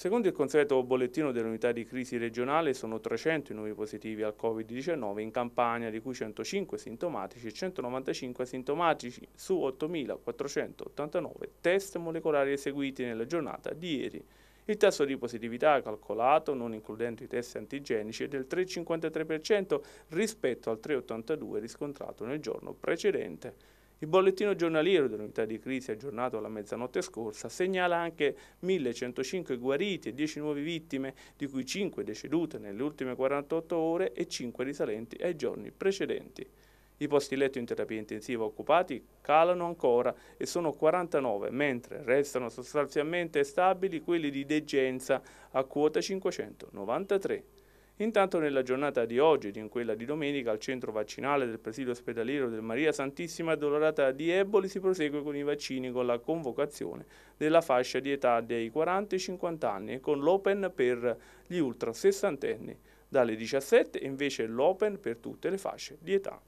Secondo il consueto bollettino dell'unità di crisi regionale sono 300 i nuovi positivi al Covid-19 in Campania, di cui 105 sintomatici e 195 asintomatici su 8.489 test molecolari eseguiti nella giornata di ieri. Il tasso di positività calcolato, non includendo i test antigenici, è del 3,53% rispetto al 3,82% riscontrato nel giorno precedente. Il bollettino giornaliero dell'unità di crisi aggiornato alla mezzanotte scorsa segnala anche 1105 guariti e 10 nuove vittime, di cui 5 decedute nelle ultime 48 ore e 5 risalenti ai giorni precedenti. I posti letto in terapia intensiva occupati calano ancora e sono 49, mentre restano sostanzialmente stabili quelli di degenza a quota 593. Intanto nella giornata di oggi ed in quella di domenica al centro vaccinale del presidio ospedaliero del Maria Santissima Dolorata di Eboli si prosegue con i vaccini con la convocazione della fascia di età dei 40 e 50 anni e con l'open per gli ultra sessantenni. Dalle 17 invece l'open per tutte le fasce di età.